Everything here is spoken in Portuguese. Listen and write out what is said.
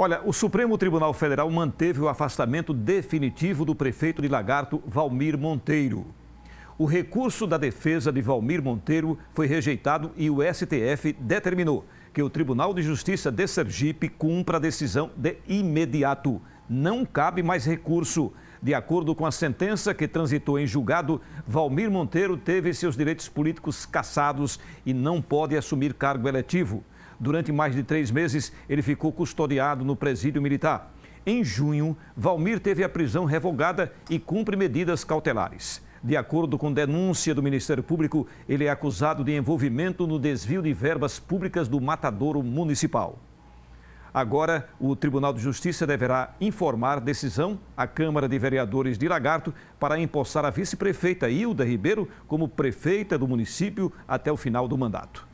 Olha, o Supremo Tribunal Federal manteve o afastamento definitivo do prefeito de Lagarto, Valmir Monteiro. O recurso da defesa de Valmir Monteiro foi rejeitado e o STF determinou que o Tribunal de Justiça de Sergipe cumpra a decisão de imediato. Não cabe mais recurso. De acordo com a sentença que transitou em julgado, Valmir Monteiro teve seus direitos políticos cassados e não pode assumir cargo eletivo. Durante mais de três meses, ele ficou custodiado no presídio militar. Em junho, Valmir teve a prisão revogada e cumpre medidas cautelares. De acordo com denúncia do Ministério Público, ele é acusado de envolvimento no desvio de verbas públicas do matadouro municipal. Agora, o Tribunal de Justiça deverá informar decisão à Câmara de Vereadores de Lagarto para empossar a vice-prefeita Hilda Ribeiro como prefeita do município até o final do mandato.